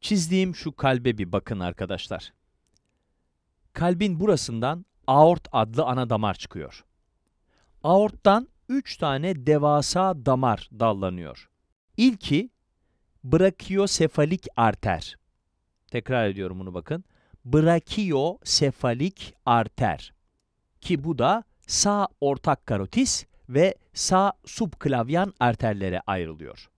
Çizdiğim şu kalbe bir bakın arkadaşlar. Kalbin burasından aort adlı ana damar çıkıyor. Aorttan 3 tane devasa damar dallanıyor. İlki brakiosefalik arter. Tekrar ediyorum bunu bakın. Brakiosefalik arter. Ki bu da sağ ortak karotis ve sağ subklavyan arterlere ayrılıyor.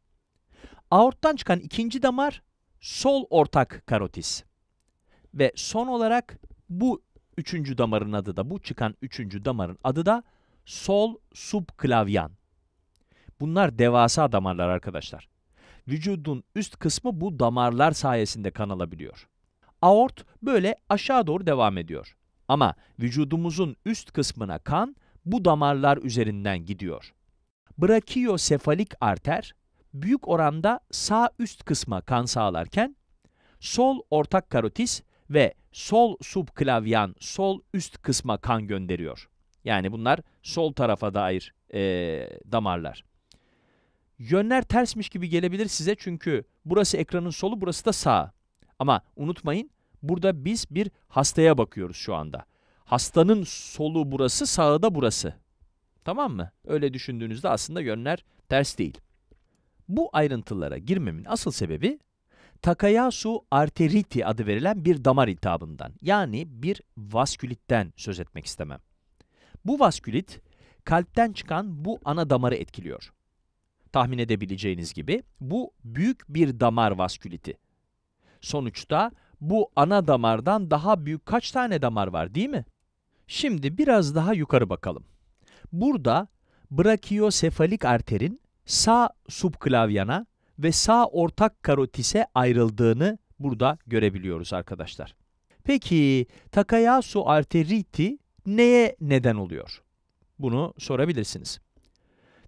Aorttan çıkan ikinci damar sol ortak karotis. Ve son olarak bu üçüncü damarın adı da, bu çıkan üçüncü damarın adı da sol subklavyan. Bunlar devasa damarlar arkadaşlar. Vücudun üst kısmı bu damarlar sayesinde kan alabiliyor. Aort böyle aşağı doğru devam ediyor. Ama vücudumuzun üst kısmına kan bu damarlar üzerinden gidiyor. Brakiosefalik arter büyük oranda sağ üst kısma kan sağlarken, sol ortak karotis ve sol subklavyan sol üst kısma kan gönderiyor. Yani bunlar sol tarafa dair e, damarlar. Yönler tersmiş gibi gelebilir size çünkü burası ekranın solu burası da sağ. Ama unutmayın burada biz bir hastaya bakıyoruz şu anda. Hastanın solu burası sağı da burası. Tamam mı? Öyle düşündüğünüzde aslında yönler ters değil. Bu ayrıntılara girmemin asıl sebebi, Takayasu arteriti adı verilen bir damar iltihabından, yani bir vaskülitten söz etmek istemem. Bu vaskülit, kalpten çıkan bu ana damarı etkiliyor. Tahmin edebileceğiniz gibi, bu büyük bir damar vasküliti. Sonuçta bu ana damardan daha büyük kaç tane damar var değil mi? Şimdi biraz daha yukarı bakalım. Burada brakiosefalik arterin sağ subklavyana ve sağ ortak karotise ayrıldığını burada görebiliyoruz arkadaşlar. Peki Takayasu arteriti neye neden oluyor? Bunu sorabilirsiniz.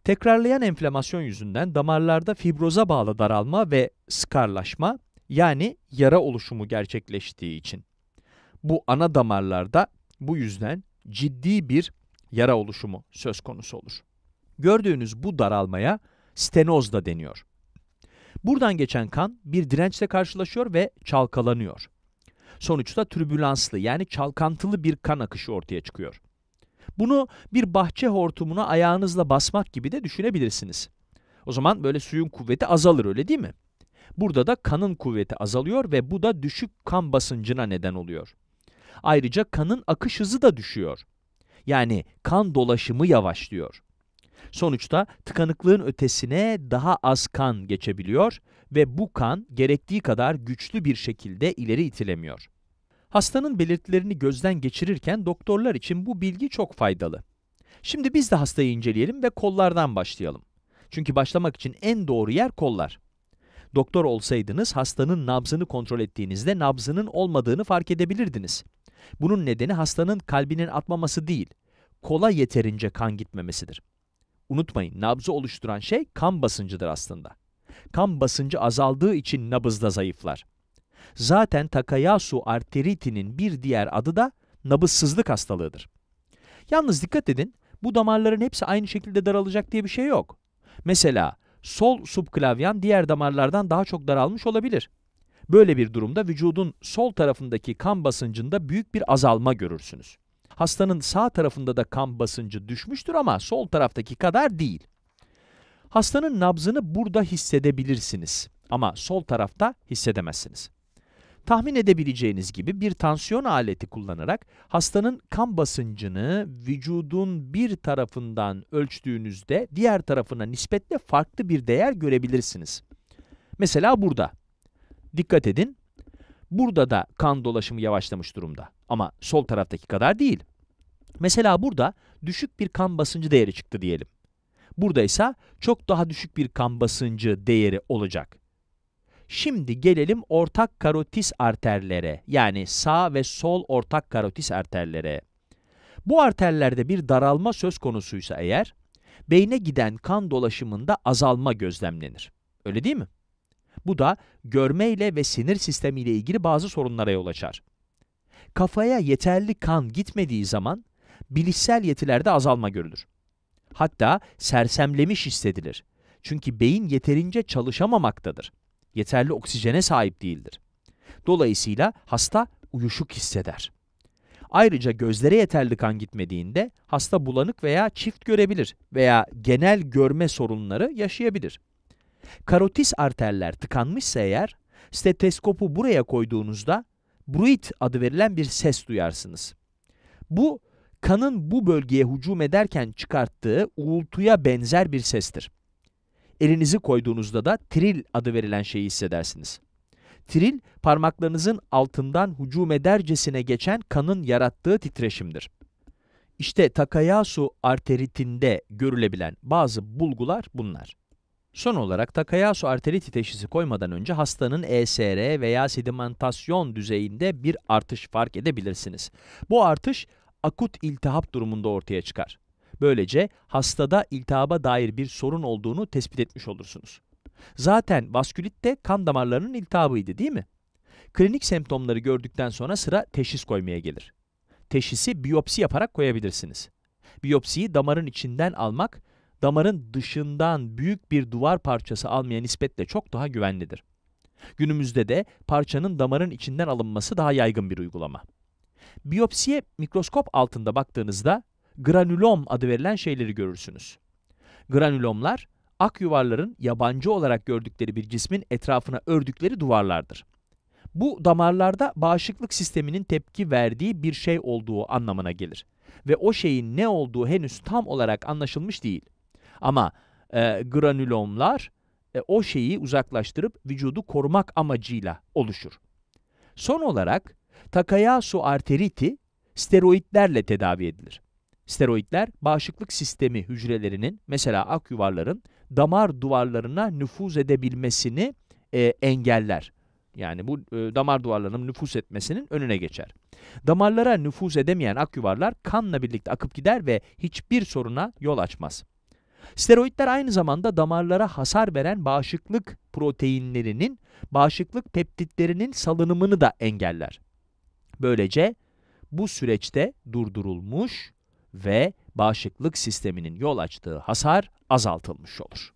Tekrarlayan enflamasyon yüzünden damarlarda fibroza bağlı daralma ve skarlaşma yani yara oluşumu gerçekleştiği için. Bu ana damarlarda bu yüzden ciddi bir yara oluşumu söz konusu olur. Gördüğünüz bu daralmaya stenoz da deniyor. Buradan geçen kan bir dirençle karşılaşıyor ve çalkalanıyor. Sonuçta türbülanslı yani çalkantılı bir kan akışı ortaya çıkıyor. Bunu bir bahçe hortumuna ayağınızla basmak gibi de düşünebilirsiniz. O zaman böyle suyun kuvveti azalır öyle değil mi? Burada da kanın kuvveti azalıyor ve bu da düşük kan basıncına neden oluyor. Ayrıca kanın akış hızı da düşüyor. Yani kan dolaşımı yavaşlıyor. Sonuçta tıkanıklığın ötesine daha az kan geçebiliyor ve bu kan gerektiği kadar güçlü bir şekilde ileri itilemiyor. Hastanın belirtilerini gözden geçirirken doktorlar için bu bilgi çok faydalı. Şimdi biz de hastayı inceleyelim ve kollardan başlayalım. Çünkü başlamak için en doğru yer kollar. Doktor olsaydınız hastanın nabzını kontrol ettiğinizde nabzının olmadığını fark edebilirdiniz. Bunun nedeni hastanın kalbinin atmaması değil, kola yeterince kan gitmemesidir. Unutmayın nabzı oluşturan şey kan basıncıdır aslında. Kan basıncı azaldığı için nabız da zayıflar. Zaten Takayasu arteritinin bir diğer adı da nabızsızlık hastalığıdır. Yalnız dikkat edin, bu damarların hepsi aynı şekilde daralacak diye bir şey yok. Mesela sol subklavyan diğer damarlardan daha çok daralmış olabilir. Böyle bir durumda vücudun sol tarafındaki kan basıncında büyük bir azalma görürsünüz. Hastanın sağ tarafında da kan basıncı düşmüştür ama sol taraftaki kadar değil. Hastanın nabzını burada hissedebilirsiniz ama sol tarafta hissedemezsiniz. Tahmin edebileceğiniz gibi bir tansiyon aleti kullanarak hastanın kan basıncını vücudun bir tarafından ölçtüğünüzde diğer tarafına nispetle farklı bir değer görebilirsiniz. Mesela burada. Dikkat edin, Burada da kan dolaşımı yavaşlamış durumda ama sol taraftaki kadar değil. Mesela burada düşük bir kan basıncı değeri çıktı diyelim. Burada ise çok daha düşük bir kan basıncı değeri olacak. Şimdi gelelim ortak karotis arterlere yani sağ ve sol ortak karotis arterlere. Bu arterlerde bir daralma söz konusuysa eğer, beyne giden kan dolaşımında azalma gözlemlenir. Öyle değil mi? Bu da görmeyle ve sinir sistemiyle ilgili bazı sorunlara yol açar. Kafaya yeterli kan gitmediği zaman bilişsel yetilerde azalma görülür. Hatta sersemlemiş hissedilir. Çünkü beyin yeterince çalışamamaktadır. Yeterli oksijene sahip değildir. Dolayısıyla hasta uyuşuk hisseder. Ayrıca gözlere yeterli kan gitmediğinde hasta bulanık veya çift görebilir veya genel görme sorunları yaşayabilir. Karotis arterler tıkanmışsa eğer, stetoskopu buraya koyduğunuzda bruit adı verilen bir ses duyarsınız. Bu, kanın bu bölgeye hücum ederken çıkarttığı uğultuya benzer bir sestir. Elinizi koyduğunuzda da tril adı verilen şeyi hissedersiniz. Tril, parmaklarınızın altından hücum edercesine geçen kanın yarattığı titreşimdir. İşte Takayasu arteritinde görülebilen bazı bulgular bunlar. Son olarak Takayasu arteriti teşhisi koymadan önce hastanın ESR veya sedimentasyon düzeyinde bir artış fark edebilirsiniz. Bu artış akut iltihap durumunda ortaya çıkar. Böylece hastada iltihaba dair bir sorun olduğunu tespit etmiş olursunuz. Zaten vaskülit de kan damarlarının iltihabıydı değil mi? Klinik semptomları gördükten sonra sıra teşhis koymaya gelir. Teşhisi biyopsi yaparak koyabilirsiniz. Biyopsiyi damarın içinden almak damarın dışından büyük bir duvar parçası almaya nispetle çok daha güvenlidir. Günümüzde de parçanın damarın içinden alınması daha yaygın bir uygulama. Biyopsiye mikroskop altında baktığınızda granülom adı verilen şeyleri görürsünüz. Granülomlar ak yuvarların yabancı olarak gördükleri bir cismin etrafına ördükleri duvarlardır. Bu damarlarda bağışıklık sisteminin tepki verdiği bir şey olduğu anlamına gelir ve o şeyin ne olduğu henüz tam olarak anlaşılmış değil. Ama e, granülomlar e, o şeyi uzaklaştırıp vücudu korumak amacıyla oluşur. Son olarak Takayasu arteriti steroidlerle tedavi edilir. Steroidler bağışıklık sistemi hücrelerinin mesela ak yuvarların damar duvarlarına nüfuz edebilmesini e, engeller. Yani bu e, damar duvarlarının nüfuz etmesinin önüne geçer. Damarlara nüfuz edemeyen ak yuvarlar kanla birlikte akıp gider ve hiçbir soruna yol açmaz. Steroidler aynı zamanda damarlara hasar veren bağışıklık proteinlerinin, bağışıklık peptitlerinin salınımını da engeller. Böylece bu süreçte durdurulmuş ve bağışıklık sisteminin yol açtığı hasar azaltılmış olur.